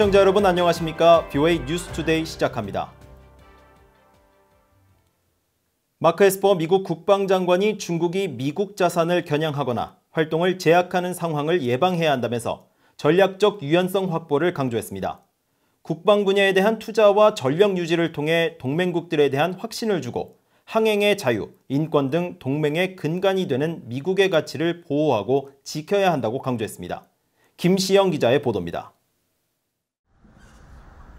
시청자 여러분 안녕하십니까? BOA 뉴스 투데이 시작합니다. 마크 에스퍼 미국 국방장관이 중국이 미국 자산을 겨냥하거나 활동을 제약하는 상황을 예방해야 한다면서 전략적 유연성 확보를 강조했습니다. 국방 분야에 대한 투자와 전력 유지를 통해 동맹국들에 대한 확신을 주고 항행의 자유, 인권 등 동맹의 근간이 되는 미국의 가치를 보호하고 지켜야 한다고 강조했습니다. 김시영 기자의 보도입니다.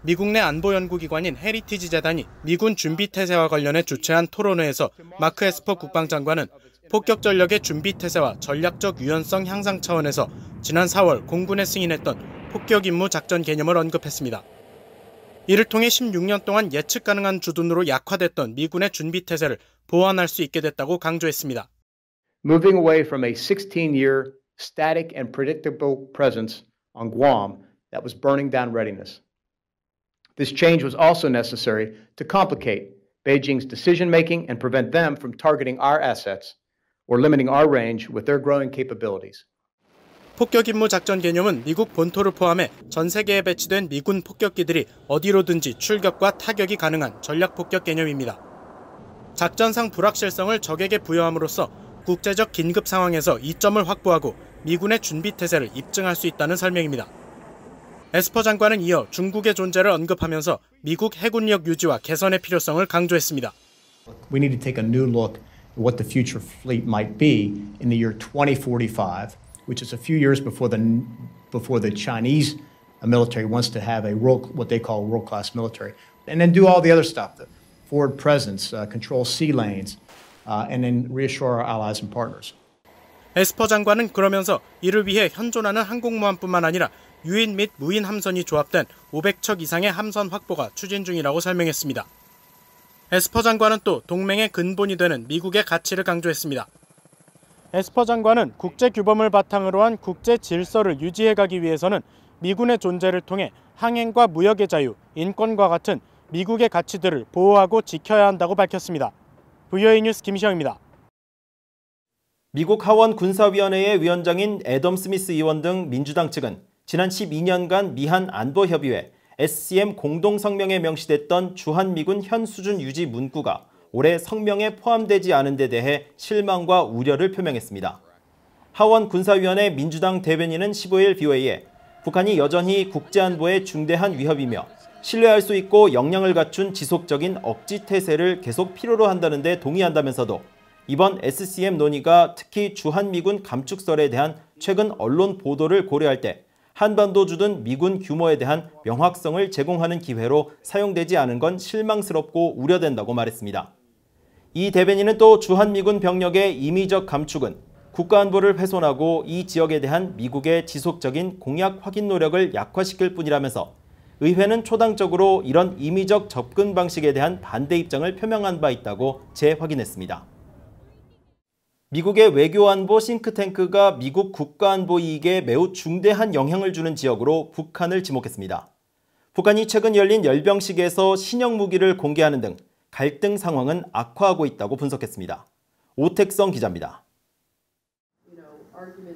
미국 내 안보연구기관인 헤리티지 재단이 미군 준비 태세와 관련해 주최한 토론회에서 마크 에스퍼 국방장관은 폭격 전력의 준비 태세와 전략적 유연성 향상 차원에서 지난 4월 공군에 승인했던 폭격 임무 작전 개념을 언급했습니다. 이를 통해 16년 동안 예측 가능한 주둔으로 약화됐던 미군의 준비 태세를 보완할 수 있게 됐다고 강조했습니다. Moving away from a 16-year static and predictable presence on Guam that was burning down readiness. This change was also necessary to complicate Beijing's decision making and prevent them from targeting our assets or limiting our range with their growing capabilities. 폭격 임무 작전 개념은 미국 본토를 포함해 전 세계에 배치된 미군 폭격기들이 어디로든지 출격과 타격이 가능한 전략 폭격 개념입니다. 작전상 불확실성을 적에게 부여함으로써 국제적 긴급 상황에서 이점을 확보하고 미군의 준비 태세를 입증할 수 있다는 설명입니다. 에스퍼 장관은 이어 중국의 존재를 언급하면서 미국 해군력 유지와 개선의 필요성을 강조했습니다. We need to take a new look at what the future fleet might be in the year 2045, which is a few years before the before the Chinese military wants to have a world what they call world class military, and then do all the other stuff, the forward presence, uh, control sea lanes, uh, and then reassure our allies and partners. 에스퍼 장관은 그러면서 이를 위해 현존하는 항공모함뿐만 아니라 유인 및 무인 함선이 조합된 500척 이상의 함선 확보가 추진 중이라고 설명했습니다. 에스퍼 장관은 또 동맹의 근본이 되는 미국의 가치를 강조했습니다. 에스퍼 장관은 국제 규범을 바탕으로 한 국제 질서를 유지해가기 위해서는 미군의 존재를 통해 항행과 무역의 자유, 인권과 같은 미국의 가치들을 보호하고 지켜야 한다고 밝혔습니다. VOA 뉴스 김시영입니다. 미국 하원 군사위원회의 위원장인 애덤 스미스 의원 등 민주당 측은 지난 12년간 미한 안보협의회 SCM 공동성명에 명시됐던 주한미군 현 수준 유지 문구가 올해 성명에 포함되지 않은 데 대해 실망과 우려를 표명했습니다. 하원 군사위원회 민주당 대변인은 15일 BOA에 북한이 여전히 국제안보에 중대한 위협이며 신뢰할 수 있고 역량을 갖춘 지속적인 억지 태세를 계속 필요로 한다는 데 동의한다면서도 이번 SCM 논의가 특히 주한미군 감축설에 대한 최근 언론 보도를 고려할 때 한반도 주둔 미군 규모에 대한 명확성을 제공하는 기회로 사용되지 않은 건 실망스럽고 우려된다고 말했습니다. 이 대변인은 또 주한미군 병력의 임의적 감축은 국가안보를 훼손하고 이 지역에 대한 미국의 지속적인 공약 확인 노력을 약화시킬 뿐이라면서 의회는 초당적으로 이런 임의적 접근 방식에 대한 반대 입장을 표명한 바 있다고 재확인했습니다. 미국의 외교안보 싱크탱크가 미국 국가안보 이익에 매우 중대한 영향을 주는 지역으로 북한을 지목했습니다. 북한이 최근 열린 열병식에서 신형 무기를 공개하는 등 갈등 상황은 악화하고 있다고 분석했습니다. 오택성 기자입니다.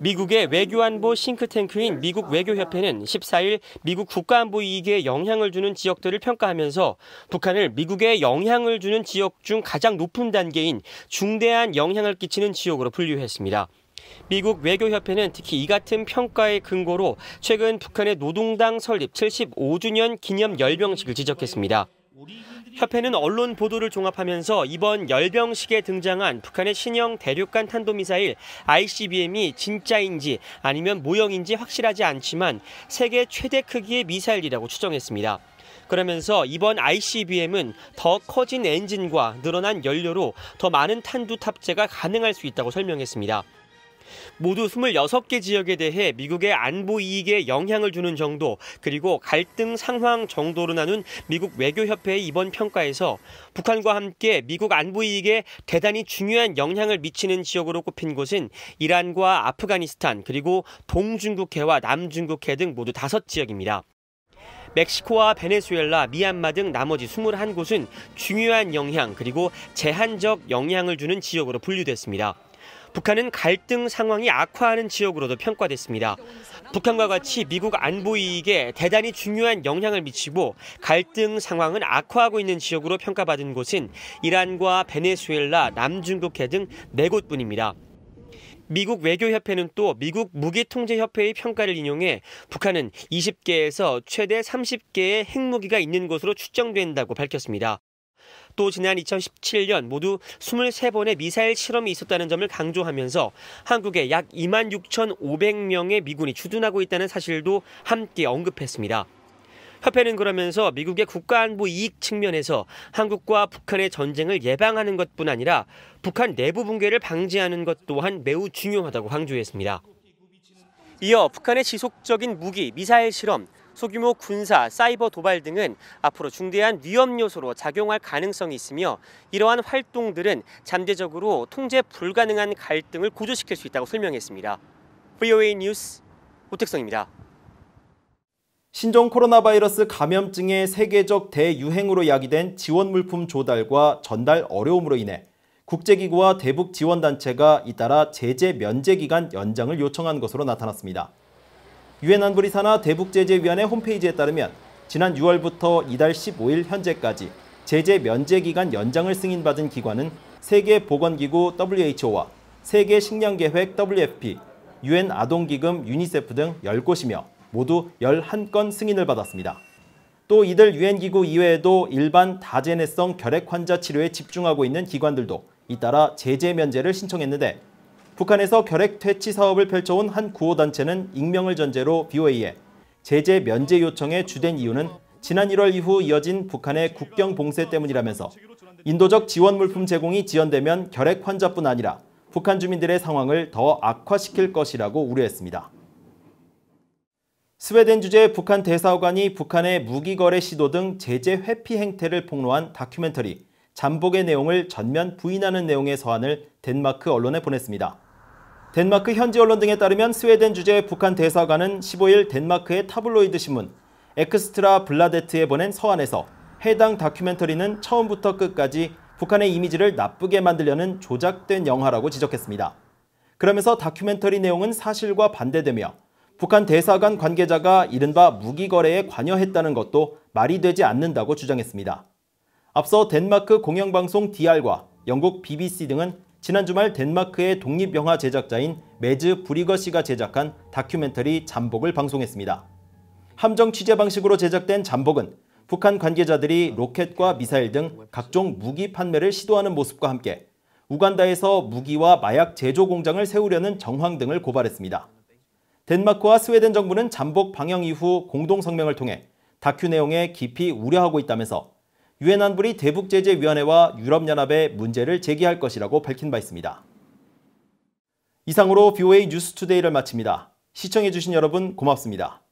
미국의 외교안보 싱크탱크인 미국 외교협회는 14일 미국 국가안보 이익에 영향을 주는 지역들을 평가하면서 북한을 미국에 영향을 주는 지역 중 가장 높은 단계인 중대한 영향을 끼치는 지역으로 분류했습니다. 미국 외교협회는 특히 이 같은 평가의 근거로 최근 북한의 노동당 설립 75주년 기념 열병식을 지적했습니다. 협회는 언론 보도를 종합하면서 이번 열병식에 등장한 북한의 신형 대륙간 탄도미사일 ICBM이 진짜인지 아니면 모형인지 확실하지 않지만 세계 최대 크기의 미사일이라고 추정했습니다. 그러면서 이번 ICBM은 더 커진 엔진과 늘어난 연료로 더 많은 탄두 탑재가 가능할 수 있다고 설명했습니다. 모두 26개 지역에 대해 미국의 안보 이익에 영향을 주는 정도 그리고 갈등 상황 정도로 나눈 미국 외교협회의 이번 평가에서 북한과 함께 미국 안보 이익에 대단히 중요한 영향을 미치는 지역으로 꼽힌 곳은 이란과 아프가니스탄 그리고 동중국해와 남중국해 등 모두 다섯 지역입니다. 멕시코와 베네수엘라, 미얀마 등 나머지 21곳은 중요한 영향 그리고 제한적 영향을 주는 지역으로 분류됐습니다. 북한은 갈등 상황이 악화하는 지역으로도 평가됐습니다. 북한과 같이 미국 안보 이익에 대단히 중요한 영향을 미치고 갈등 상황은 악화하고 있는 지역으로 평가받은 곳은 이란과 베네수엘라, 남중국해 등네 곳뿐입니다. 미국 외교협회는 또 미국 무기통제협회의 평가를 인용해 북한은 20개에서 최대 30개의 핵무기가 있는 것으로 추정된다고 밝혔습니다. 또 지난 2017년 모두 23번의 미사일 실험이 있었다는 점을 강조하면서 한국에 약 2만 6,500명의 미군이 주둔하고 있다는 사실도 함께 언급했습니다. 협회는 그러면서 미국의 국가안보 이익 측면에서 한국과 북한의 전쟁을 예방하는 것뿐 아니라 북한 내부 붕괴를 방지하는 것 또한 매우 중요하다고 강조했습니다. 이어 북한의 지속적인 무기, 미사일 실험, 소규모 군사, 사이버 도발 등은 앞으로 중대한 위험 요소로 작용할 가능성이 있으며 이러한 활동들은 잠재적으로 통제 불가능한 갈등을 고조시킬 수 있다고 설명했습니다. VOA 뉴스 오택성입니다. 신종 코로나 바이러스 감염증의 세계적 대유행으로 야기된 지원 물품 조달과 전달 어려움으로 인해 국제기구와 대북 지원단체가 잇따라 제재 면제 기간 연장을 요청한 것으로 나타났습니다. 유엔 안보리사나 대북제재위원회 홈페이지에 따르면 지난 6월부터 이달 15일 현재까지 제재 면제 기간 연장을 승인받은 기관은 세계보건기구 WHO와 세계식량계획 WFP, 유엔 아동기금 유니세프 등 10곳이며 모두 11건 승인을 받았습니다. 또 이들 유엔기구 이외에도 일반 다제네성 결핵 환자 치료에 집중하고 있는 기관들도 잇따라 제재 면제를 신청했는데 북한에서 결핵 퇴치 사업을 펼쳐온 한 구호단체는 익명을 전제로 BOA에 제재 면제 요청의 주된 이유는 지난 1월 이후 이어진 북한의 국경 봉쇄 때문이라면서 인도적 지원 물품 제공이 지연되면 결핵 환자뿐 아니라 북한 주민들의 상황을 더 악화시킬 것이라고 우려했습니다. 스웨덴 주재 북한 대사관이 북한의 무기 거래 시도 등 제재 회피 행태를 폭로한 다큐멘터리 잠복의 내용을 전면 부인하는 내용의 서한을 덴마크 언론에 보냈습니다. 덴마크 현지 언론 등에 따르면 스웨덴 주재 북한 대사관은 15일 덴마크의 타블로이드 신문 엑스트라 블라데트에 보낸 서한에서 해당 다큐멘터리는 처음부터 끝까지 북한의 이미지를 나쁘게 만들려는 조작된 영화라고 지적했습니다. 그러면서 다큐멘터리 내용은 사실과 반대되며 북한 대사관 관계자가 이른바 무기 거래에 관여했다는 것도 말이 되지 않는다고 주장했습니다. 앞서 덴마크 공영방송 DR과 영국 BBC 등은 지난 주말 덴마크의 독립영화 제작자인 매즈 브리거 씨가 제작한 다큐멘터리 잠복을 방송했습니다. 함정 취재 방식으로 제작된 잠복은 북한 관계자들이 로켓과 미사일 등 각종 무기 판매를 시도하는 모습과 함께 우간다에서 무기와 마약 제조 공장을 세우려는 정황 등을 고발했습니다. 덴마크와 스웨덴 정부는 잠복 방영 이후 공동 성명을 통해 다큐 내용에 깊이 우려하고 있다면서 유엔 안보리 대북제재위원회와 유럽연합에 문제를 제기할 것이라고 밝힌 바 있습니다. 이상으로 BOA 뉴스투데이를 마칩니다. 시청해주신 여러분 고맙습니다.